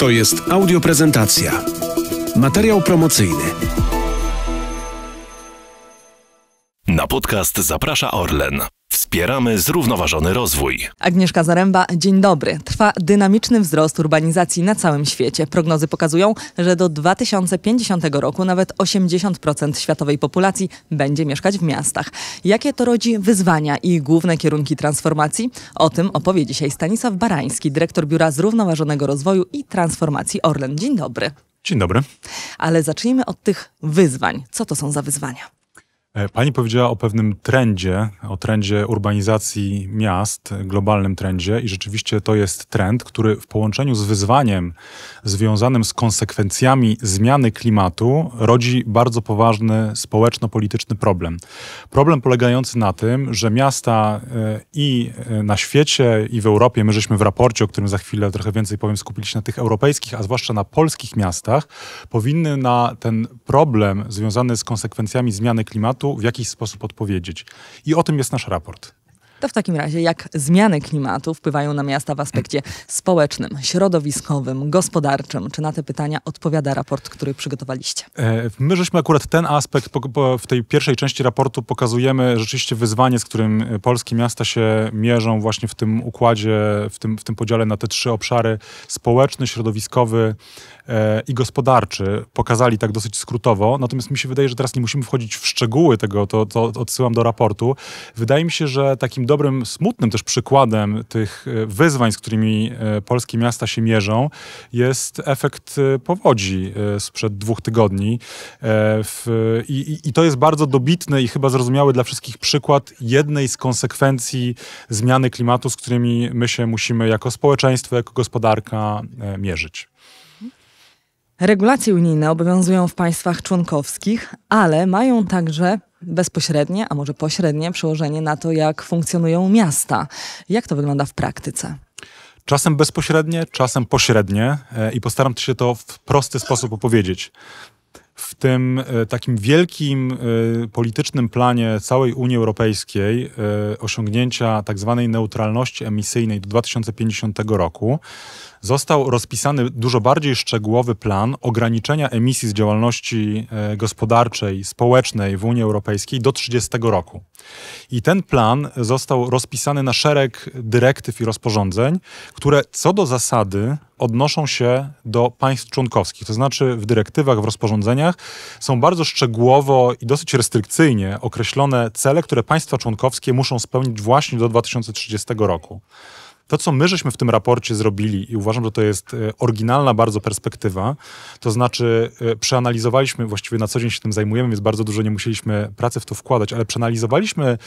To jest audioprezentacja. Materiał promocyjny. Na podcast zaprasza Orlen. Wspieramy zrównoważony rozwój. Agnieszka Zaręba, dzień dobry. Trwa dynamiczny wzrost urbanizacji na całym świecie. Prognozy pokazują, że do 2050 roku nawet 80% światowej populacji będzie mieszkać w miastach. Jakie to rodzi wyzwania i główne kierunki transformacji? O tym opowie dzisiaj Stanisław Barański, dyrektor Biura Zrównoważonego Rozwoju i Transformacji Orlen. Dzień dobry. Dzień dobry. Ale zacznijmy od tych wyzwań. Co to są za wyzwania? E, pani powiedziała o pewnym trendzie, o trendzie urbanizacji miast, globalnym trendzie, i rzeczywiście to jest trend, który w połączeniu z wyzwaniem związanym z konsekwencjami zmiany klimatu rodzi bardzo poważny społeczno-polityczny problem. Problem polegający na tym, że miasta e, i e, na świecie, i w Europie, my żeśmy w raporcie, o którym za chwilę trochę więcej powiem, skupili się na tych europejskich, a zwłaszcza na polskich miastach, powinny na ten problem związany z konsekwencjami zmiany klimatu, w jakiś sposób odpowiedzieć. I o tym jest nasz raport. To w takim razie, jak zmiany klimatu wpływają na miasta w aspekcie społecznym, środowiskowym, gospodarczym? Czy na te pytania odpowiada raport, który przygotowaliście? E, my żeśmy akurat ten aspekt w tej pierwszej części raportu pokazujemy rzeczywiście wyzwanie, z którym e, polskie miasta się mierzą właśnie w tym układzie, w tym, w tym podziale na te trzy obszary społeczny, środowiskowy e, i gospodarczy. Pokazali tak dosyć skrótowo, natomiast mi się wydaje, że teraz nie musimy wchodzić w szczegóły tego, to, to odsyłam do raportu. Wydaje mi się, że takim dobrym, smutnym też przykładem tych e, wyzwań, z którymi e, polskie miasta się mierzą, jest efekt e, powodzi sprzed dwóch tygodni. I, to jest bardzo dobitny i chyba zrozumiały dla wszystkich przykład jednej z konsekwencji zmiany klimatu, z którymi my się musimy jako społeczeństwo, jako gospodarka mierzyć. Regulacje unijne obowiązują w państwach członkowskich, ale mają także bezpośrednie, a może pośrednie przełożenie na to, jak funkcjonują miasta. Jak to wygląda w praktyce? Czasem bezpośrednie, czasem pośrednie e, i postaram się to w prosty sposób opowiedzieć. W tym e, takim wielkim e, politycznym planie całej Unii Europejskiej osiągnięcia tzw. Tak neutralności emisyjnej do 2050 roku został rozpisany dużo bardziej szczegółowy plan ograniczenia emisji z działalności e, gospodarczej, społecznej w Unii Europejskiej do 30 roku. I ten plan został rozpisany na szereg dyrektyw i rozporządzeń, które co do zasady odnoszą się do państw członkowskich. To znaczy w dyrektywach, w rozporządzeniach są bardzo szczegółowo i dosyć restrykcyjnie określone cele, które państwa członkowskie muszą spełnić właśnie do 2030 roku. To, co my żeśmy w tym raporcie zrobili i uważam, że to jest e, oryginalna bardzo perspektywa, to znaczy e, przeanalizowaliśmy, właściwie na co dzień się tym zajmujemy, więc bardzo dużo nie musieliśmy pracy w to wkładać, ale przeanalizowaliśmy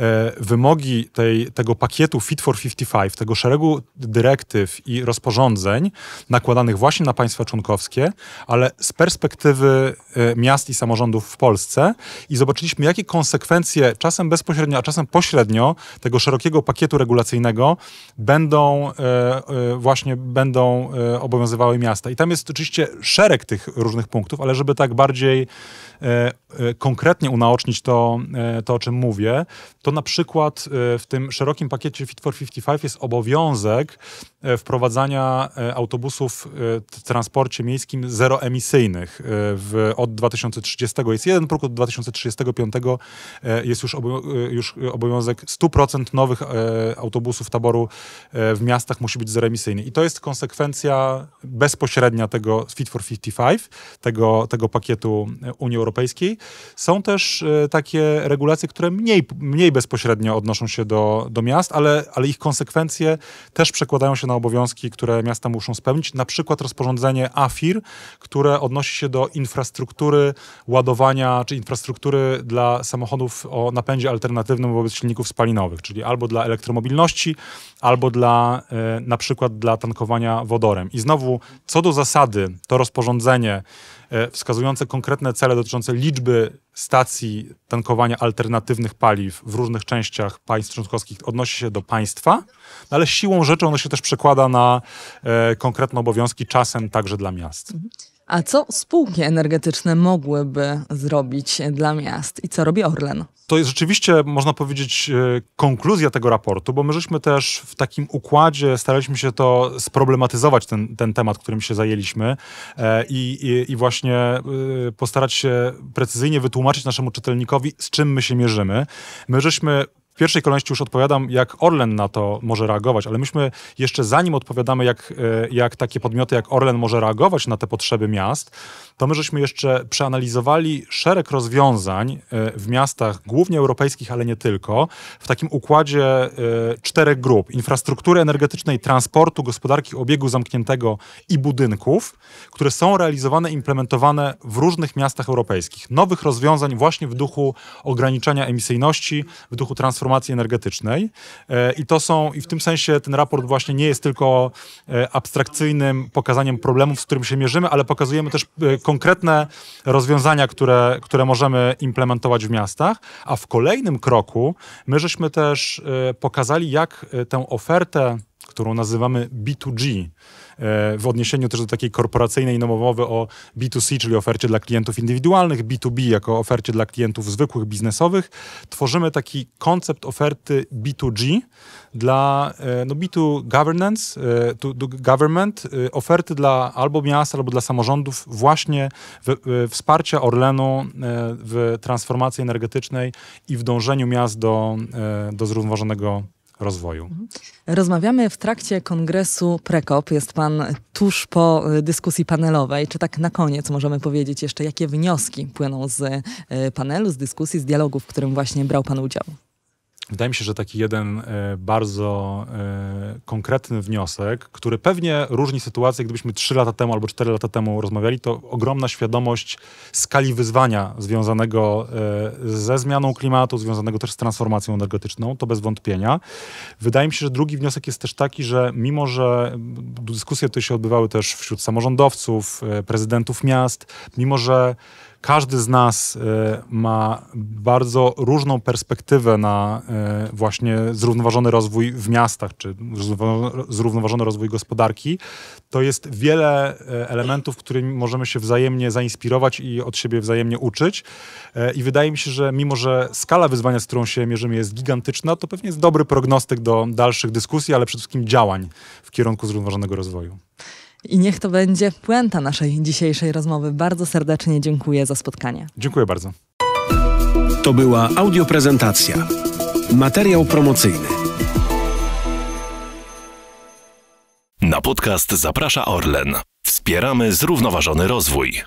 e, wymogi tej, tego pakietu Fit for 55, tego szeregu dyrektyw i rozporządzeń nakładanych właśnie na państwa członkowskie, ale z perspektywy miast i samorządów w Polsce i zobaczyliśmy, jakie konsekwencje czasem bezpośrednio, a czasem pośrednio tego szerokiego pakietu regulacyjnego będą e, e, właśnie będą e, obowiązywały miasta. I tam jest oczywiście szereg tych różnych punktów, ale żeby tak bardziej konkretnie unaocznić to, to o czym mówię, to na przykład w tym szerokim pakiecie Fit for 55 jest obowiązek wprowadzania autobusów w transporcie miejskim zeroemisyjnych w, od 2030. Jest jeden próg, od 2035 jest już, obo, już obowiązek 100% nowych autobusów taboru E, w miastach musi być zeroemisyjny. I to jest konsekwencja bezpośrednia tego Fit for 55, tego, tego pakietu e, Unii Europejskiej. Są też e, takie regulacje, które mniej, mniej bezpośrednio odnoszą się do, do miast, ale, ale ich konsekwencje też przekładają się na obowiązki, które miasta muszą spełnić. Na przykład rozporządzenie AFIR, które odnosi się do infrastruktury ładowania, czy infrastruktury dla samochodów o napędzie alternatywnym wobec silników spalinowych, czyli albo dla elektromobilności, albo dla e, na przykład dla tankowania wodorem. I znowu, co do zasady, to rozporządzenie e, wskazujące konkretne cele dotyczące liczby stacji tankowania alternatywnych paliw w różnych częściach państw członkowskich odnosi się do państwa, no ale siłą rzeczy ono się też przekłada na e, konkretne obowiązki, czasem także dla miast. Mhm. A co spółki energetyczne mogłyby zrobić dla miast i co robi Orlen? To jest rzeczywiście, można powiedzieć, e, konkluzja tego raportu, bo my żeśmy też w takim układzie, staraliśmy się to sproblematyzować, ten, ten temat, którym się zajęliśmy e, i, i, i właśnie e, postarać się precyzyjnie wytłumaczyć naszemu czytelnikowi, z czym my się mierzymy. My żeśmy pierwszej kolejności już odpowiadam, jak Orlen na to może reagować, ale myśmy jeszcze zanim odpowiadamy, jak, e, jak takie podmioty jak Orlen może reagować na te potrzeby miast, to my żeśmy jeszcze przeanalizowali szereg rozwiązań e, w miastach, głównie europejskich, ale nie tylko, w takim układzie e, czterech grup: infrastruktury energetycznej, transportu, gospodarki obiegu zamkniętego i budynków, które są realizowane, implementowane w różnych miastach europejskich. Nowych rozwiązań właśnie w duchu ograniczania emisyjności, w duchu transformacji transformacji energetycznej e, i to są, i w tym sensie ten raport właśnie nie jest tylko e, abstrakcyjnym pokazaniem problemów, z którym się mierzymy, ale pokazujemy też e, konkretne rozwiązania, które, które możemy implementować w miastach, a w kolejnym kroku my żeśmy też pokazali, jak tę ofertę, którą nazywamy B2G, E, w odniesieniu też do takiej korporacyjnej nowomowy o B2C, czyli ofercie dla klientów indywidualnych, B2B jako ofercie dla klientów zwykłych, biznesowych, tworzymy taki koncept oferty B2G dla e, no, B2 governance, to, e, to government, oferty dla albo miast, albo dla samorządów właśnie w, w wsparcia Orlenu w transformacji energetycznej i w dążeniu miast do, do zrównoważonego rozwoju. Rozmawiamy w trakcie kongresu PRECOP. Jest pan tuż po y, dyskusji panelowej. Czy tak na koniec możemy powiedzieć jeszcze, jakie wnioski płyną z y, panelu, z dyskusji, z dialogu, w którym właśnie brał pan udział? Wydaje mi się, że taki jeden e, bardzo e, konkretny wniosek, który pewnie różni sytuację, gdybyśmy 3 lata temu albo 4 lata temu rozmawiali, to ogromna świadomość skali wyzwania związanego e, ze zmianą klimatu, związanego też z transformacją energetyczną, to bez wątpienia. Wydaje mi się, że drugi wniosek jest też taki, że mimo, że dyskusje tutaj się odbywały też wśród samorządowców, prezydentów miast, mimo, że każdy z nas e, ma bardzo różną perspektywę na e, właśnie zrównoważony rozwój w miastach, czy zrównoważony rozwój gospodarki. To jest wiele e, elementów, którymi możemy się wzajemnie zainspirować i od siebie wzajemnie uczyć. I wydaje mi się, że mimo, że skala wyzwania, z którą się mierzymy, jest gigantyczna, to pewnie jest dobry prognostyk do dalszych dyskusji, ale przede wszystkim działań w kierunku zrównoważonego rozwoju. I niech to będzie puenta naszej dzisiejszej rozmowy. Bardzo serdecznie dziękuję za spotkanie. Dziękuję bardzo. To była audioprezentacja. Materiał promocyjny. Na podcast zaprasza Orlen. Wspieramy zrównoważony rozwój.